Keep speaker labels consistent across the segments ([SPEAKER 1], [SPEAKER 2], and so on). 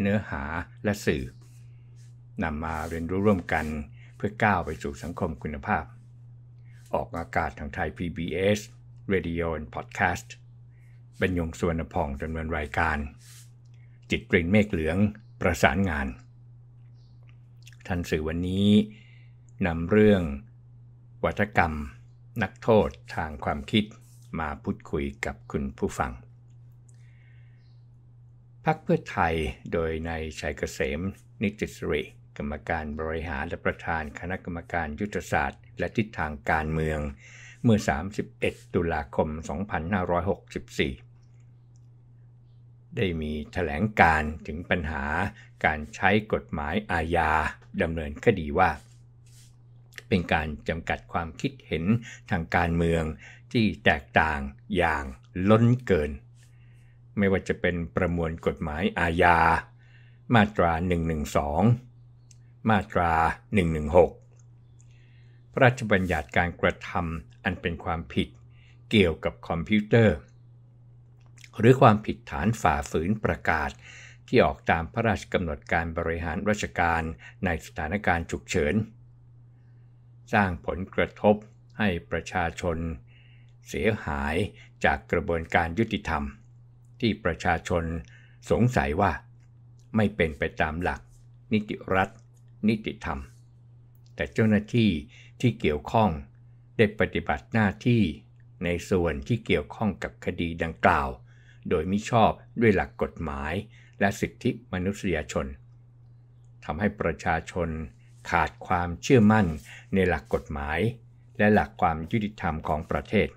[SPEAKER 1] เนื้อหาและสื่อนำมาเรียนรู้ร่วมกันเพื่อก้าวไปสู่สังคมคุณภาพ ออกอากาศทางไทย PBS Radio and Podcast บรรยงสวนพองจำเนวนรายการ จิตกรินเมฆเหลืองประสานงาน ท่านสื่อวันนี้นำเรื่องวัฒกรรมนักโทษทางความคิดมาพูดคุยกับคุณผู้ฟังพรรคเพื่อไทยโดยนายชัยเกษม นิติุรีกรรมการบริหารและประธานคณะกรรมการยุทธศาสตร์ และทิศทางการเมืองเมื่อ 31 ตุลาคม 2564 ได้มีแถลงการถึงปัญหาการใช้กฎหมายอาญาดำเนินคดีว่า เป็นการจำกัดความคิดเห็นทางการเมืองที่แตกต่างอย่างล้นเกินไม่ว่าจะเป็นประมวลกฎหมายอาญา มาตรา 112 มาตรา 116 พระราชบัญญัติการกระทำอันเป็นความผิดเกี่ยวกับคอมพิวเตอร์ หรือความผิดฐานฝ่าฝืนประกาศ ที่ออกตามพระราชกำหนดการบริหารราชการในสถานการณ์ฉุกเฉิน สร้างผลกระทบให้ประชาชนเสียหายจากกระบวนการยุติธรรมที่ประชาชนสงสัยว่าไม่เป็นไปตามหลักนิติรัฐ นิติธรรม แต่เจ้าหน้าที่ที่เกี่ยวข้องได้ปฏิบัติหน้าที่ในส่วนที่เกี่ยวข้องกับคดีดังกล่าว โดยมิชอบด้วยหลักกฎหมายและสิทธิมนุษยชนทำให้ประชาชนขาดความเชื่อมั่นในหลักกฎหมาย และหลักความยุติธรรมของประเทศ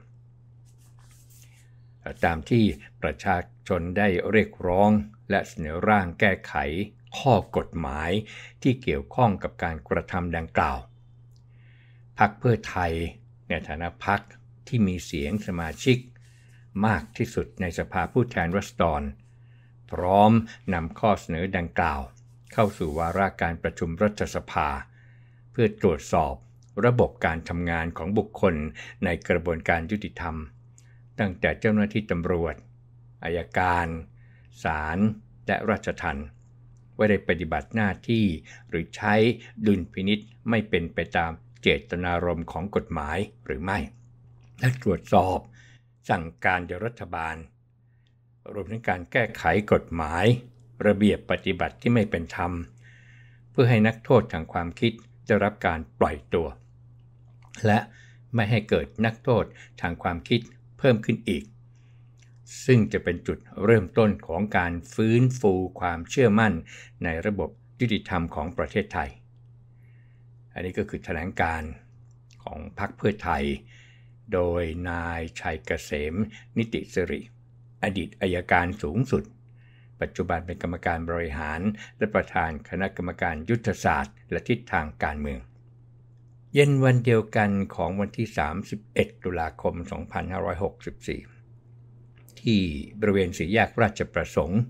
[SPEAKER 1] ตามที่ประชาชนได้เรียกร้องและเสนอร่างแก้ไขข้อกฎหมายที่เกี่ยวข้องกับการกระทำดังกล่าว พักเพื่อไทย ในฐานะพักที่มีเสียงสมาชิก มากที่สุดในสภาผู้แทนรัศดรพร้อมนำข้อเสนอดังกล่าว เข้าสู่วาระการประชุมรัฐสภา เพื่อตรวจสอบระบบการทำงานของบุคคลในกระบวนการยุติธรรมตั้งแต่เจ้าหน้าที่ตำรวจ อายการศาลและราชทัณว่าได้ปฏิบัติหน้าที่หรือใช้ดุลพินิษไม่เป็นไปตามเจตนารมณ์ของกฎหมายหรือไม่ และตรวจสอบ สั่งการโดยรัฐบาล รวมถึงการแก้ไขกฎหมาย ระเบียบปฏิบัติที่ไม่เป็นธรรม เพื่อให้นักโทษทางความคิดจะรับการปล่อยตัว และไม่ให้เกิดนักโทษทางความคิดเพิ่มขึ้นอีก ซึ่งจะเป็นจุดเริ่มต้นของการฟื้นฟูความเชื่อมั่นในระบบยุติธรรมของประเทศไทย อันนี้ก็คือแถลงการของพรรคเพื่อไทย โดยนายชัยเกษม นิติสิริ อดีตอายการสูงสุด ปัจจุบันเป็นกรรมการบริหาร และประธานคณะกรรมการยุทธศาสตร์และทิศทางการเมืองเย็นวันเดียวกันของวันที่ 31 ตุลาคม 2564 ที่บริเวณสีแยกราชประสงค์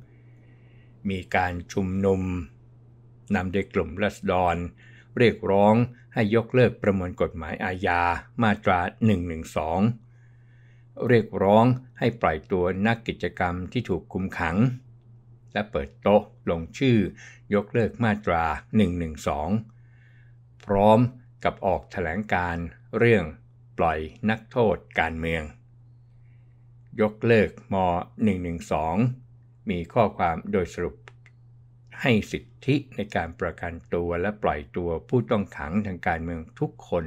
[SPEAKER 1] มีการชุมนุมนำโดยกลุ่มรัศดรเรียกร้องให้ยกเลิกประมวลกฎหมายอาญามาตรา 112 เรียกร้องให้ปล่อยตัวนักกิจกรรมที่ถูกคุมขัง และเปิดโต๊ะลงชื่อยกเลิกมาตรา 112 พร้อมกับออกแถลงการเรื่องปล่อยนักโทษการเมือง ยกเลิกม112 มีข้อความโดยสรุป ให้สิทธิในการประกันตัวและปล่อยตัวผู้ต้องขังทางการเมืองทุกคน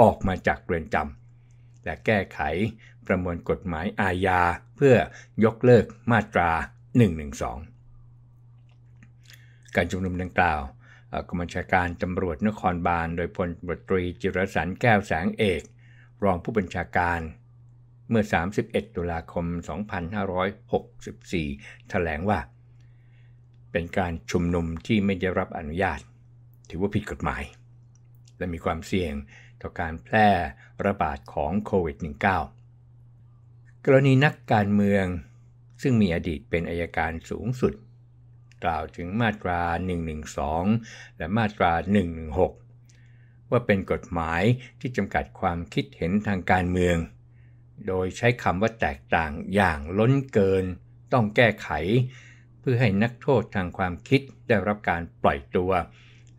[SPEAKER 1] ออกมาจากเรือนจำและแก้ไขประมวลกฎหมายอาญา เพื่อยกเลิกมาตรา 112 การชุมนุมดังกล่าวกรงชาการตำรวจนครบาลโดยพลตรตรีจิรสันแก้วแสงเอก รองผู้บัญชาการเมื่อ 31 ตุลาคม 2564แถลงว่า เป็นการชุมนุมที่ไม่ได้รับอนุญาตถือว่าผิดกฎหมายและมีความเสี่ยงต่อการแพร่ระบาดของโควิด -19 กรณีนักการเมืองซึ่งมีอดีตเป็นอายการสูงสุดกล่าวถึงมาตรา 112 และมาตรา 116 ว่าเป็นกฎหมายที่จำกัดความคิดเห็นทางการเมือง โดยใช้คำว่าแตกต่างอย่างล้นเกิน ต้องแก้ไข เพื่อให้นักโทษทางความคิดได้รับการปล่อยตัว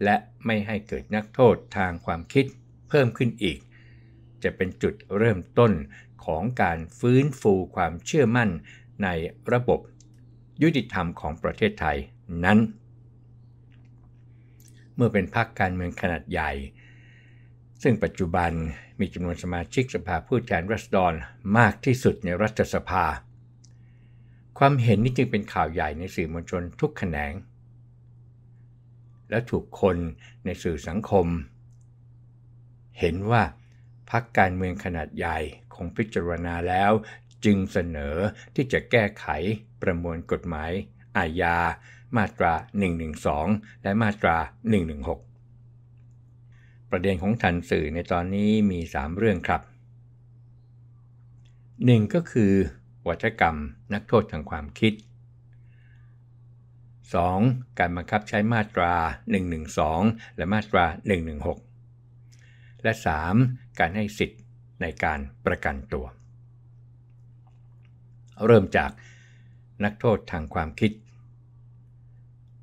[SPEAKER 1] และไม่ให้เกิดนักโทษทางความคิดเพิ่มขึ้นอีก จะเป็นจุดเริ่มต้นของการฟื้นฟูความเชื่อมั่นในระบบยุติธรรมของประเทศไทยนั้น เมื่อเป็นพรรคการเมืองขนาดใหญ่ ซึ่งปัจจุบันมีจำนวนสมาชิกสภาผู้แทนรัศดรมากที่สุดในรัฐสภา ความเห็นนี้จึงเป็นข่าวใหญ่ในสื่อมวลชนทุกแขนง และถูกคนในสื่อสังคม เห็นว่าพรรคการเมืองขนาดใหญ่คงพิจารณาแล้วจึงเสนอที่จะแก้ไขประมวลกฎหมาย อาญา มาตรา 112 และมาตรา 116 ประเด็นของทันสื่อในตอนนี้มี 3 เรื่องครับ 1. ก็คือ วัจกรรมนักโทษทางความคิด 2. การบังคับใช้มาตรา 112 และมาตรา 116 และ 3. การให้สิทธิ์ในการประกันตัวเริ่มจากนักโทษทางความคิด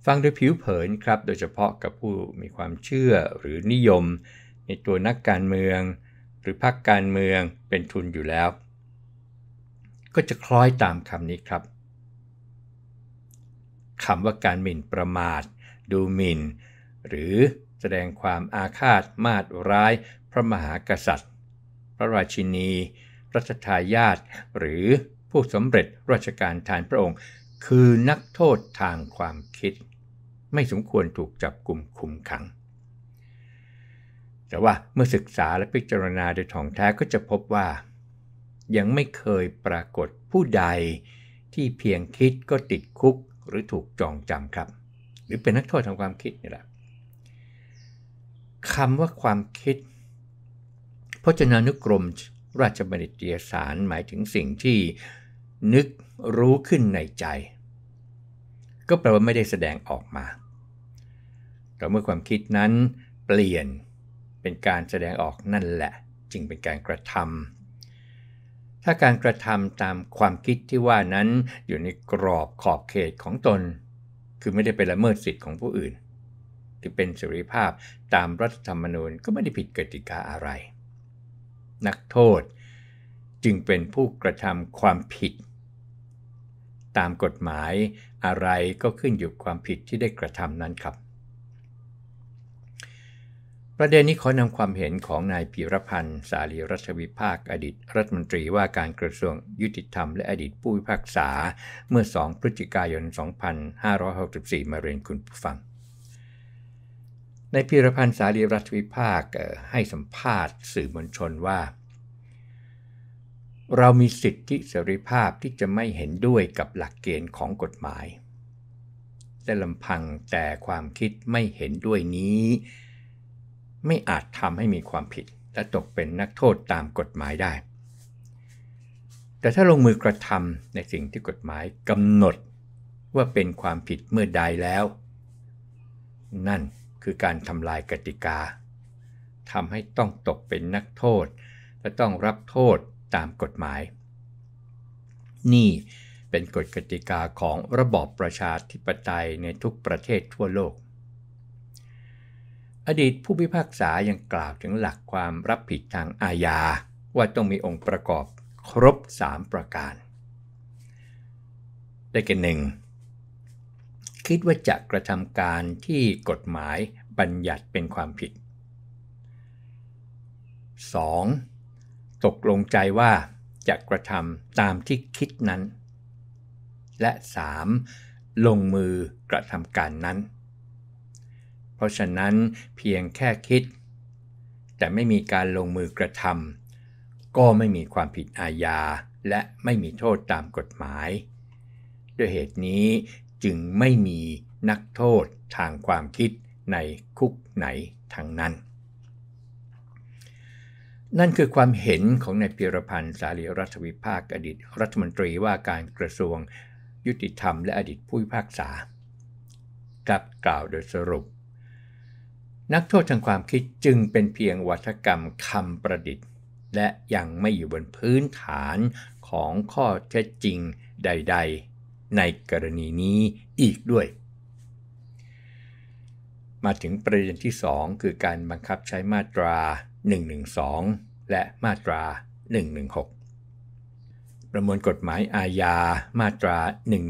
[SPEAKER 1] ฟังด้วยผิวเผินครับ โดยเฉพาะกับผู้มีความเชื่อหรือนิยม ในตัวนักการเมือง หรือพรรคการเมืองเป็นทุนอยู่แล้ว ก็จะคล้อยตามคำนี้ครับคำว่าการหมิ่นประมาท ดูหมิ่น หรือแสดงความอาฆาต มาดร้าย พระมหากษัตริย์ พระราชินีรัชทายาทหรือผู้สำเร็จราชการแทนพระองค์ คือนักโทษทางความคิดไม่สมควรถูกจับกลุ่มคุมขัง แต่ว่าเมื่อศึกษาและพิจารณาโดยท่องแท้ก็จะพบว่า ยังไม่เคยปรากฏผู้ใดที่เพียงคิดก็ติดคุกหรือถูกจองจำครับ หรือเป็นนักโทษทางความคิดนี่แหละคำว่าความคิดพจนานุกรม ราชบัณฑิตยสารหมายถึงสิ่งที่นึกรู้ขึ้นในใจ ก็แปลว่าไม่ได้แสดงออกมาแต่เมื่อความคิดนั้น เปลี่ยนเป็นการแสดงออกนั่นแหละ จึงเป็นการกระทำถ้าการกระทำตามความคิดที่ว่านั้น อยู่ในกรอบขอบเขตของตน คือไม่ได้ไปละเมิดสิทธิ์ของผู้อื่น ที่เป็นเสรีภาพตามรัฐธรรมนูญก็ไม่ได้ผิดกติกาอะไร นักโทษจึงเป็นผู้กระทำความผิดตามกฎหมายอะไรก็ขึ้นอยู่ความผิดที่ได้กระทำนั้นครับ ประเด็นนี้ขอนำความเห็นของนายพีรพันธ์สาลีรัชวิภาค อดีตรัฐมนตรีว่าการกระทรวงยุติธรรมและอดีตผู้พิพากษาเมื่อ 2 พฤศจิกายน 2564 มาเรียนคุณผู้ฟังนายพีรพันธ์สาลีรัชวิภาคให้สัมภาษณ์ สื่อมวลชนว่าเรามีสิทธิเสรีภาพที่จะไม่เห็นด้วยกับหลักเกณฑ์ของกฎหมายแต่ลำพังแต่ความคิดไม่เห็นด้วยนี้ ไม่อาจทำให้มีความผิด และตกเป็นนักโทษตามกฎหมายได้ แต่ถ้าลงมือกระทำในสิ่งที่กฎหมายกำหนดว่าเป็นความผิดเมื่อใดแล้ว นั่นคือการทำลายกติกาทำให้ต้องตกเป็นนักโทษและต้องรับโทษตามกฎหมาย นี่เป็นกฎกติกาของระบอบประชาธิปไตยในทุกประเทศทั่วโลก อดีตผู้พิพากษายังกล่าวถึงหลักความรับผิดทางอาญาว่าต้องมีองค์ประกอบครบ 3 ประการ ได้แก่หนึ่งคิดว่าจะกระทำการที่กฎหมายบัญญัติเป็นความผิด 2. ตกลงใจว่าจะกระทำตามที่คิดนั้น และ 3. ลงมือกระทำการนั้น เพราะฉะนั้นเพียงแค่คิด แต่ไม่มีการลงมือกระทำก็ไม่มีความผิดอาญา และไม่มีโทษตามกฎหมาย ด้วยเหตุนี้จึงไม่มีนักโทษทางความคิดในคุกไหนทั้งนั้นนั่นคือความเห็นของนายพิรพันธ์สาลีรัฐวิภาคอดีต รัฐมนตรีว่าการกระทรวงยุติธรรมและอดีตผู้พิพากษา กับกล่าวโดยสรุป นักโทษทางความคิดจึงเป็นเพียงวัฒกรรมคำประดิษฐ์ และยังไม่อยู่บนพื้นฐานของข้อเท็จจริงใดๆ ในกรณีนี้อีกด้วย มาถึงประเด็นที่ 2 คือการบังคับใช้มาตรา112 และมาตรา 116 ประมวลกฎหมายอาญามาตรา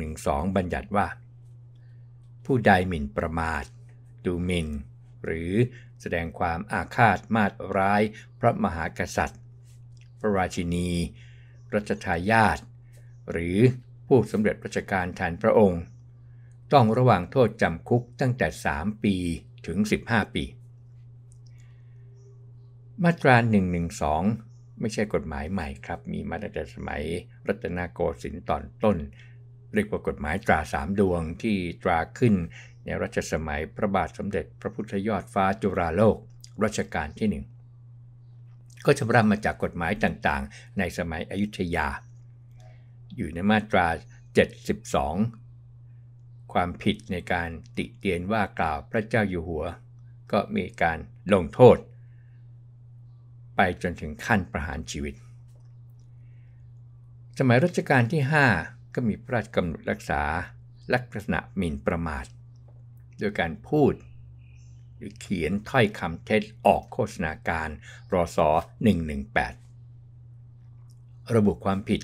[SPEAKER 1] 112 บัญญัติว่า ผู้ใดหมิ่นประมาทดูหมิ่น หรือแสดงความอาฆาตมาตร้ายพระมหากษัตริย์ พระราชินี รัชทายาทหรือผู้สำเร็จราชการแทนพระองค์ ต้องระวังโทษจำคุกตั้งแต่ 3 ปีถึง 15 ปีมาตรา1องไม่ใช่กฎหมายใหม่ครับ มีมาตั้งแต่สมัยรัตนโกสินทร์ตอนต้น เรียกว่ากฎหมายตราสามดวงที่ตราขึ้นในรัชสมัยพระบาทสมเด็จพระพุทธยอดฟ้าจุฬาโลก รัชกาลที่หนึ่งก็ชำระมาจากกฎหมายต่างๆ ในสมัยอยุธยา อยู่ในมาตรา 72 ความผิดในการติเตียนว่ากล่าวพระเจ้าอยู่หัว ก็มีการลงโทษไปจนถึงขั้นประหารชีวิต สมัยรัชกาลที่ 5 ก็มีพระราชกำหนดรักษาลักษณะหมิ่นประมาท โดยการพูดหรือเขียนถ้อยคำเท็จออกโฆษณาการรอสอ118ระบุความผิด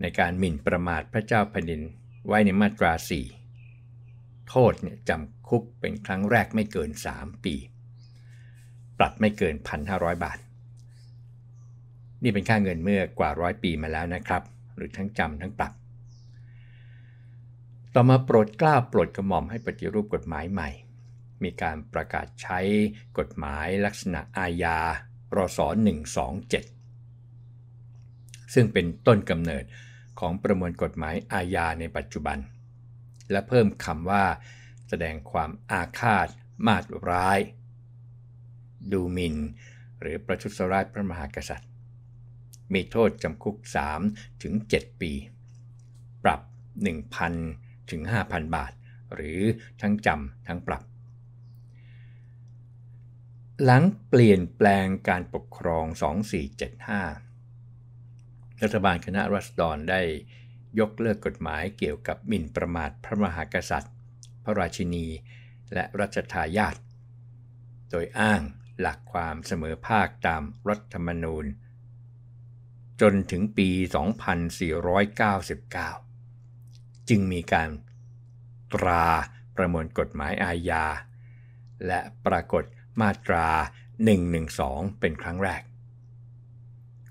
[SPEAKER 1] ในการหมิ่นประมาทพระเจ้าแผ่นดินไว้ในมาตรา 4 โทษเนี่ยจำคุกเป็นครั้งแรกไม่เกิน 3 ปี ปรับไม่เกิน 1,500 บาทนี่เป็นค่าเงินเมื่อกว่าร้อยปีมาแล้วนะครับ หรือทั้งจำทั้งปรับ ต่อมาโปรดกล้าโปรดกระหม่อมให้ปฏิรูปกฎหมายใหม่ มีการประกาศใช้กฎหมายลักษณะอาญารศ127ซึ่งเป็นต้นกำเนิดของประมวลกฎหมายอาญาในปัจจุบัน และเพิ่มคำว่าแสดงความอาฆาต มาดร้าย ดูหมิน่นหรือประชุษร้ายพระมหากษัตริย์มีโทษจำคุก 3 ถึง 7 ปี ปรับ 1,000 ถึง 5,000 บาท หรือทั้งจำทั้งปรับ หลังเปลี่ยนแปลงการปกครอง 2475 รัฐบาลคณะรัษฎรได้ยกเลิกกฎหมายเกี่ยวกับหมิ่นประมาทพระมหากษัตริย์ พระราชินี และรัชทายาท โดยอ้างหลักความเสมอภาคตามรัฐธรรมนูญจนถึงปี 2499 จึงมีการตราประมวลกฎหมายอาญา และปรากฏมาตรา 112 เป็นครั้งแรก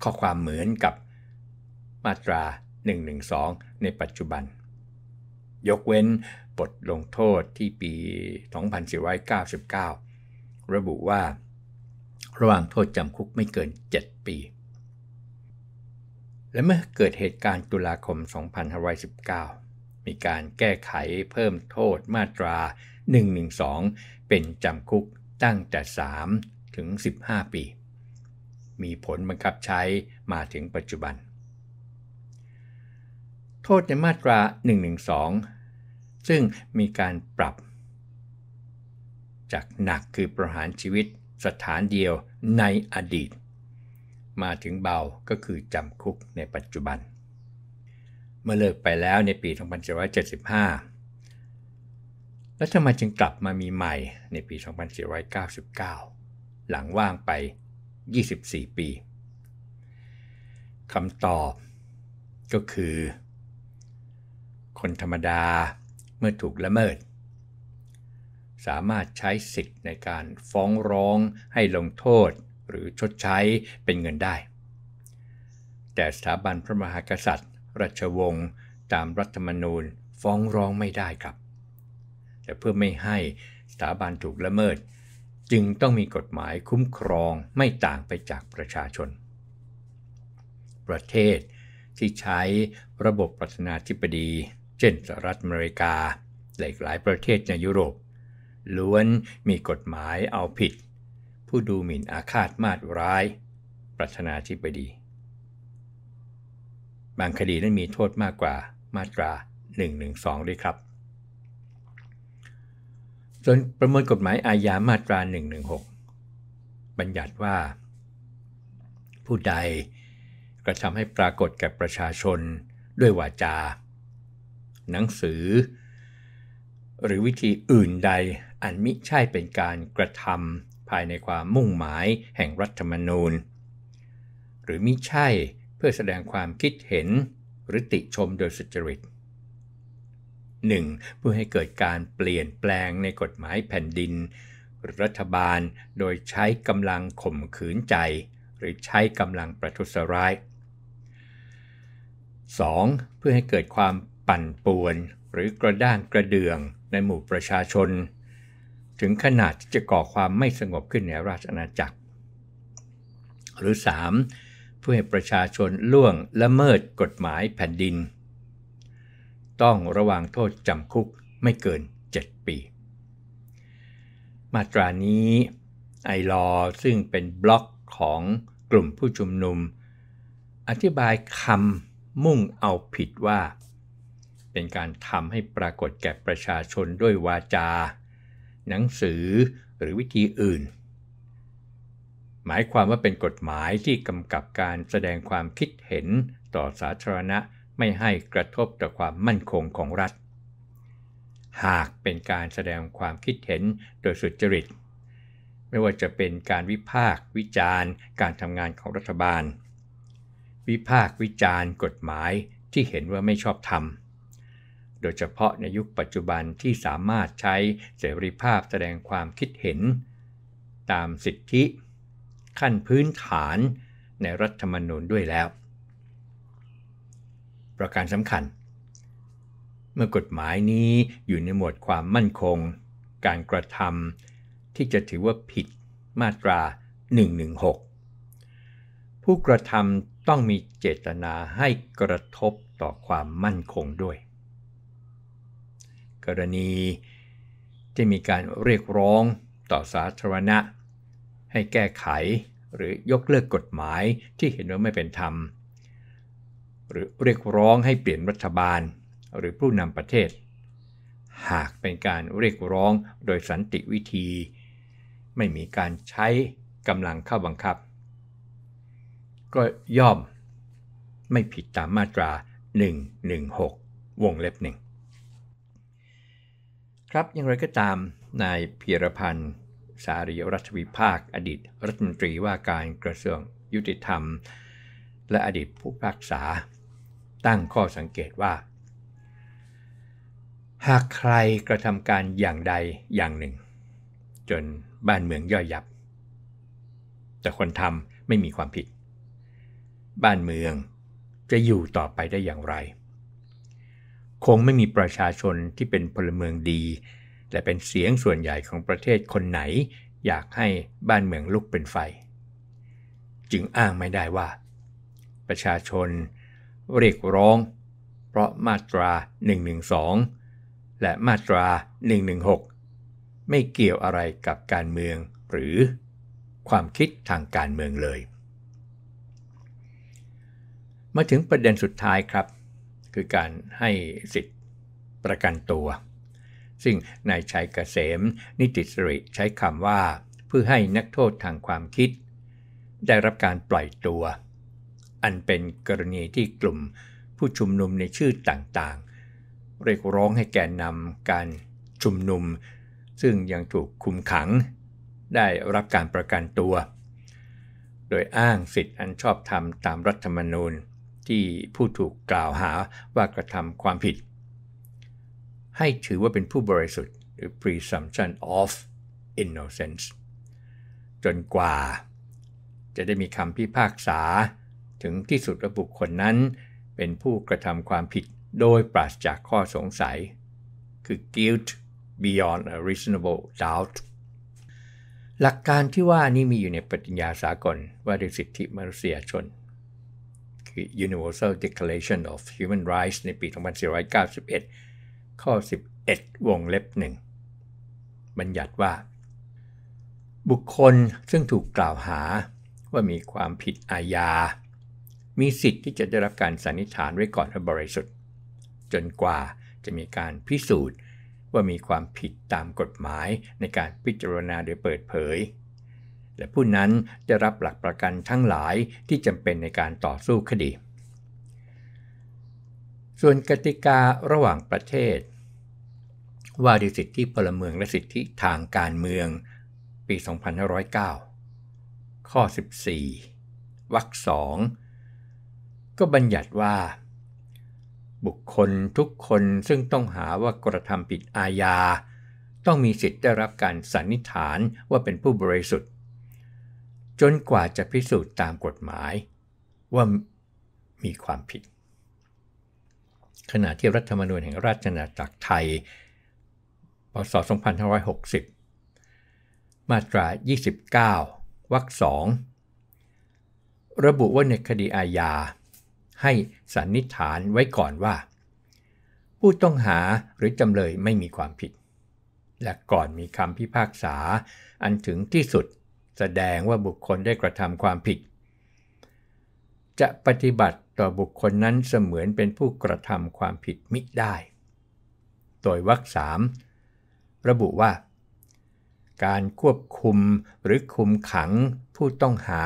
[SPEAKER 1] ข้อความเหมือนกับมาตรา 112 ในปัจจุบัน ยกเว้นบทลงโทษที่ปี 2499 ระบุว่า ระหว่างโทษจำคุกไม่เกิน 7 ปีและเมื่อเกิดเหตุการณ์ตุลาคม2519 มีการแก้ไขเพิ่มโทษมาตรา 112 เป็นจำคุกตั้งแต่ 3 ถึง 15 ปี มีผลบังคับใช้มาถึงปัจจุบัน โทษในมาตรา 112 ซึ่งมีการปรับ จากหนักคือประหารชีวิตสถานเดียวในอดีตมาถึงเบาก็คือจำคุกในปัจจุบัน เมื่อเลิกไปแล้วในปี2 4 7 5 แล้วทำไมจึงกลับมามีใหม่ในปี 2499 หลังว่างไป 24 ปีคำตอบก็คือ คนธรรมดาเมื่อถูกละเมิด สามารถใช้สิทธิ์ในการฟ้องร้องให้ลงโทษหรือชดใช้เป็นเงินได้ แต่สถาบันพระมหากษัตริย์ ราชวงศ์ตามรัฐธรรมนูญฟ้องร้องไม่ได้ครับ แต่เพื่อไม่ให้สถาบันถูกละเมิด จึงต้องมีกฎหมายคุ้มครองไม่ต่างไปจากประชาชน ประเทศที่ใช้ระบบประธานาธิบดีเช่นสหรัฐอเมริกา หลายหลายประเทศในยุโรป ล้วนมีกฎหมายเอาผิดผู้ดูหมิ่นอาฆาตมาดร้าย ประธานาธิบดี บางคดีนั้นมีโทษมากกว่ามาตรา 112 ด้วยครับจนประมวลกฎหมายอาญามาตรา 116 บัญญัติว่า ผู้ใดกระทำให้ปรากฏแก่ประชาชนด้วยวาจา หนังสือ หรือวิธีอื่นใดอันมิใช่เป็นการกระทำภายในความมุ่งหมายแห่งรัฐธรรมนูญ หรือมิใช่เพื่อแสดงความคิดเห็นหรือติชมโดยสุจริต 1. เพื่อให้เกิดการเปลี่ยนแปลงในกฎหมายแผ่นดินรัฐบาลโดยใช้กำลังข่มขืนใจ หรือใช้กำลังประทุษร้าย 2. เพื่อให้เกิดความปั่นป่วนหรือกระด้างกระเดื่องในหมู่ประชาชนถึงขนาดที่จะก่อความไม่สงบขึ้นในราชอาณาจักร หรือ 3. เพื่อให้ประชาชนล่วงละเมิดกฎหมายแผ่นดิน ต้องระวังโทษจำคุกไม่เกิน 7 ปี มาตรานี้ไอลอซึ่งเป็นบล็อกของกลุ่มผู้ชุมนุม อธิบายคำมุ่งเอาผิดว่า เป็นการทำให้ปรากฏแก่ประชาชนด้วยวาจาหนังสือหรือวิธีอื่น หมายความว่าเป็นกฎหมายที่กำกับการแสดงความคิดเห็นต่อสาธารณะไม่ให้กระทบต่อความมั่นคงของรัฐ หากเป็นการแสดงความคิดเห็นโดยสุจริต ไม่ว่าจะเป็นการวิพากษ์วิจารณ์ การทำงานของรัฐบาล วิพากษ์วิจารณ์กฎหมายที่เห็นว่าไม่ชอบธรรมโดยเฉพาะในยุคปัจจุบันที่สามารถใช้เสรีภาพแสดงความคิดเห็น ตามสิทธิ ขั้นพื้นฐานในรัฐธรรมนูญด้วยแล้ว ประการสำคัญ เมื่อกฎหมายนี้อยู่ในหมวดความมั่นคง การกระทำที่จะถือว่าผิดมาตรา 116 ผู้กระทำต้องมีเจตนาให้กระทบต่อความมั่นคงด้วยกรณีที่มีการเรียกร้องต่อสาธารณะ ให้แก้ไขหรือยกเลิกกฎหมายที่เห็นว่าไม่เป็นธรรม หรือเรียกร้องให้เปลี่ยนรัฐบาลหรือผู้นำประเทศ หากเป็นการเรียกร้องโดยสันติวิธี ไม่มีการใช้กำลังเข้าบังคับก็ย่อมไม่ผิดตามมาตรา 116 วงเล็บหนึ่งครับอย่างไรก็ตามนายเพียรพันธ์สารีรัชวิภาค อดีตรัฐมนตรีว่าการกระทรวงยุติธรรม และอดีตผู้พักษา ตั้งข้อสังเกตว่า หากใครกระทำการอย่างใดอย่างหนึ่ง จนบ้านเมืองย่อยยับ แต่คนทำไม่มีความผิด บ้านเมืองจะอยู่ต่อไปได้อย่างไรคงไม่มีประชาชนที่เป็นพลเมืองดีและเป็นเสียงส่วนใหญ่ของประเทศคนไหน อยากให้บ้านเมืองลุกเป็นไฟ จึงอ้างไม่ได้ว่า ประชาชนเรียกร้อง เพราะมาตรา 112 และมาตรา 116 ไม่เกี่ยวอะไรกับการเมือง หรือความคิดทางการเมืองเลย มาถึงประเด็นสุดท้ายครับคือการให้สิทธิประกันตัว ซึ่งนายชัยเกษมนิติสริใช้คำว่า เพื่อให้นักโทษทางความคิด ได้รับการปล่อยตัว อันเป็นกรณีที่กลุ่มผู้ชุมนุมในชื่อต่างๆ เรียกร้องให้แกนนำการชุมนุม ซึ่งยังถูกคุมขัง ได้รับการประกันตัว โดยอ้างสิทธิอันชอบธรรมตามรัฐธรรมนูญที่ผู้ถูกกล่าวหาว่ากระทำความผิด ให้ถือว่าเป็นผู้บริสุทธิ์หรือ presumption of innocence จนกว่า จะได้มีคำพิพากษาถึงที่สุดระบุคคลนั้น เป็นผู้กระทำความผิดโดยปราศจากข้อสงสัย คือ guilt beyond a reasonable doubt หลักการที่ว่านี้มีอยู่ในปฏิญญาสากลว่าด้วยสิทธิมนุษยชน Universal Declaration of Human Rights ในปี2491ข้อ 11 วงเล็บหนึ่งบัญญัติว่า บุคคลซึ่งถูกกล่าวหาว่ามีความผิดอาญา มีสิทธิ์ที่จะได้รับการสันนิษฐานไว้ก่อนว่าบริสุทธิ์ จนกว่าจะมีการพิสูจน์ว่ามีความผิดตามกฎหมายในการพิจารณาโดยเปิดเผยและผู้นั้นจะรับหลักประกันทั้งหลายที่จำเป็นในการต่อสู้คดี ส่วนกติการะหว่างประเทศ ว่าด้วยสิทธิพลเมืองและสิทธิทางการเมืองปี 2509 ข้อ 14วรรคสองก็บัญญัติว่า บุคคลทุกคนซึ่งต้องหาว่ากระทำผิดอาญา ต้องมีสิทธิ์ได้รับการสันนิษฐานว่าเป็นผู้บริสุทธิจนกว่าจะพิสูจน์ตามกฎหมาย ว่ามีความผิด ขณะที่รัฐธรรมนูญแห่งราชอาณาจักรไทยพศ2560 มาตรา 29 วรรค 2 ระบุว่าในคดีอาญา ให้สันนิษฐานไว้ก่อนว่า ผู้ต้องหาหรือจำเลยไม่มีความผิด และก่อนมีคำพิพากษาอันถึงที่สุดแสดงว่าบุคคลได้กระทำความผิด จะปฏิบัติต่อบุคคลนั้นเสมือนเป็นผู้กระทำความผิดมิได้ โดยวรรคสามระบุว่า การควบคุมหรือคุมขังผู้ต้องหา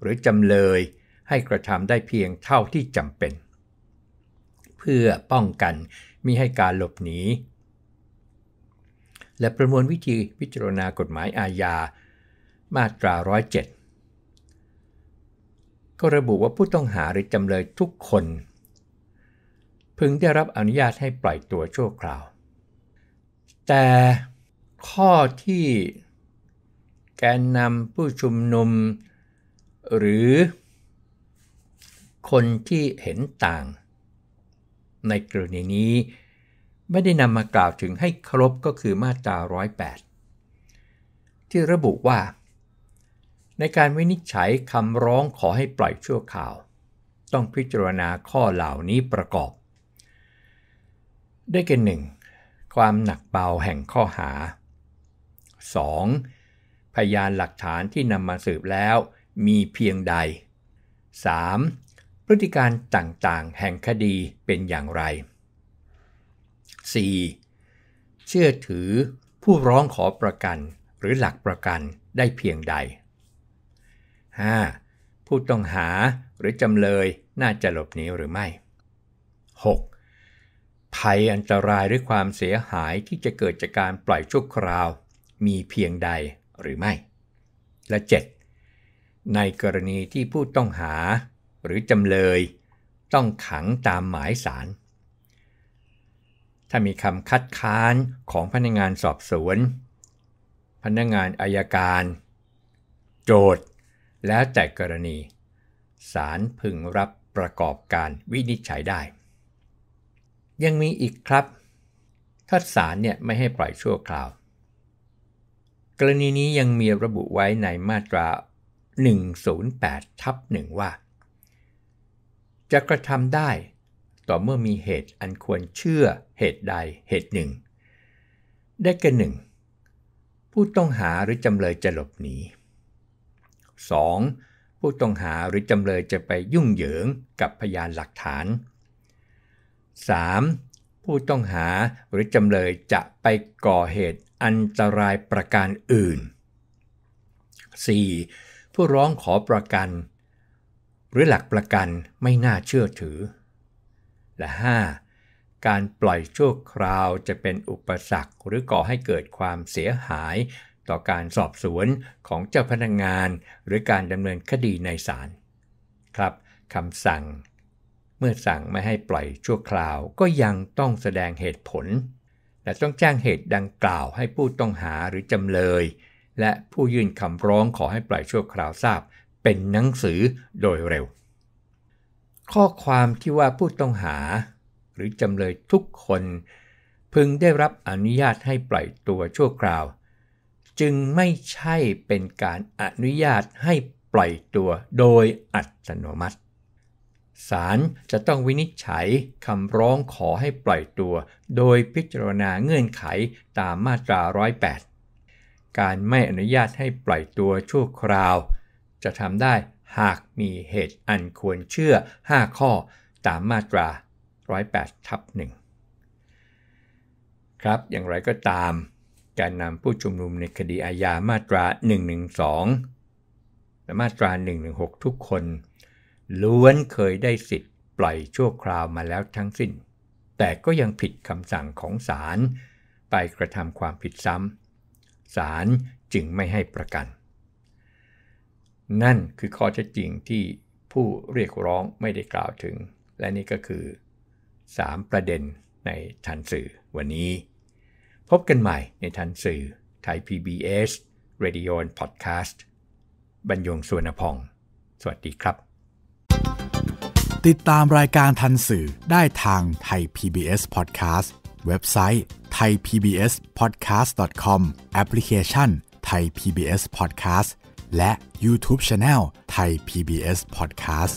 [SPEAKER 1] หรือจำเลยให้กระทำได้เพียงเท่าที่จำเป็น เพื่อป้องกันมิให้การหลบหนีและประมวลวิธีพิจารณากฎหมายอาญามาตรา107ก็ระบุว่าผู้ต้องหาหรือ จำเลยทุกคน พึงได้รับอนุญาตให้ปล่อยตัวชั่วคราว แต่ข้อที่ แกนนำผู้ชุมนุม หรือ คนที่เห็นต่าง ในกรณีนี้ ไม่ได้นำมากล่าวถึงให้ครบก็คือมาตรา108 ที่ระบุว่าในการวินิจฉัยคำร้องขอให้ปล่อยชั่วคราว ต้องพิจารณาข้อเหล่านี้ประกอบ ได้แก่หนึ่งความหนักเบาแห่งข้อหา 2. พยานหลักฐานที่นำมาสืบแล้วมีเพียงใด 3. พฤติการต่างๆ แห่งคดีเป็นอย่างไร 4. เชื่อถือผู้ร้องขอประกันหรือหลักประกันได้เพียงใด 5. ผู้ต้องหาหรือจำเลยน่าจะหลบหนีหรือไม่ 6. ภัยอันตรายหรือความเสียหายที่จะเกิดจากการปล่อยชั่วคราวมีเพียงใดหรือไม่ และ 7. ในกรณีที่ผู้ต้องหาหรือจำเลยต้องขังตามหมายสาร ถ้ามีคำคัดค้านของพนักงานสอบสวน พนักงานอายการ โจทย์แล้วแต่กรณีศาลพึงรับประกอบการวินิจฉัยได้ ยังมีอีกครับ ถ้าศาลเนี่ยไม่ให้ปล่อยชั่วคราว กรณีนี้ยังมีระบุไว้ในมาตรา 108ทับหนึ่งว่า จะกระทำได้ต่อเมื่อมีเหตุอันควรเชื่อเหตุใดเหตุหนึ่ง ได้แก่หนึ่งผู้ต้องหาหรือจำเลยจะหลบหนี 2. ผู้ต้องหาหรือจำเลยจะไปยุ่งเหยิงกับพยานหลักฐาน 3. ผู้ต้องหาหรือจำเลยจะไปก่อเหตุอันตรายประการอื่น 4. ผู้ร้องขอประกันหรือหลักประกันไม่น่าเชื่อถือ และ 5. การปล่อยชั่วคราวจะเป็นอุปสรรคหรือก่อให้เกิดความเสียหายต่อการสอบสวนของเจ้าพนักงงานหรือการดำเนินคดีในศาลครับคำสั่ง เมื่อสั่งไม่ให้ปล่อยชั่วคราวก็ยังต้องแสดงเหตุผล และต้องแจ้งเหตุดังกล่าวให้ผู้ต้องหาหรือจำเลย และผู้ยื่นคำร้องขอให้ปล่อยชั่วคราวทราบ เป็นหนังสือโดยเร็ว ข้อความที่ว่าผู้ต้องหา หรือจำเลยทุกคน พึงได้รับอนุญาตให้ปล่อยตัวชั่วคราวจึงไม่ใช่เป็นการอนุญาตให้ปล่อยตัวโดยอัตโนมัติ ศาลจะต้องวินิจฉัยคำร้องขอให้ปล่อยตัว โดยพิจารณาเงื่อนไขตามมาตรา 108 การไม่อนุญาตให้ปล่อยตัวชั่วคราว จะทำได้หากมีเหตุอันควรเชื่อ 5 ข้อตามมาตรา 108 ทับ1ครับ อย่างไรก็ตามการนำผู้ชุมนุมในคดีอาญามาตรา 112 และมาตรา 116 ทุกคน ล้วนเคยได้สิทธิ์ปล่อยชั่วคราวมาแล้วทั้งสิ้น แต่ก็ยังผิดคำสั่งของศาลไปกระทำความผิดซ้ำศาลจึงไม่ให้ประกัน นั่นคือข้อเท็จจริงที่ผู้เรียกร้องไม่ได้กล่าวถึง และนี่ก็คือ 3 ประเด็นในทันสื่อวันนี้พบกันใหม่ในทันสื่อไทย PBS Radio and Podcast บรรยงสวนพอง สวัสดีครับ ติดตามรายการทันสื่อได้ทางไทย PBS Podcast เว็บไซต์ thaipbspodcast.com แอปพลิเคชัน Thai PBS Podcast และ YouTube Channel Thai PBS Podcast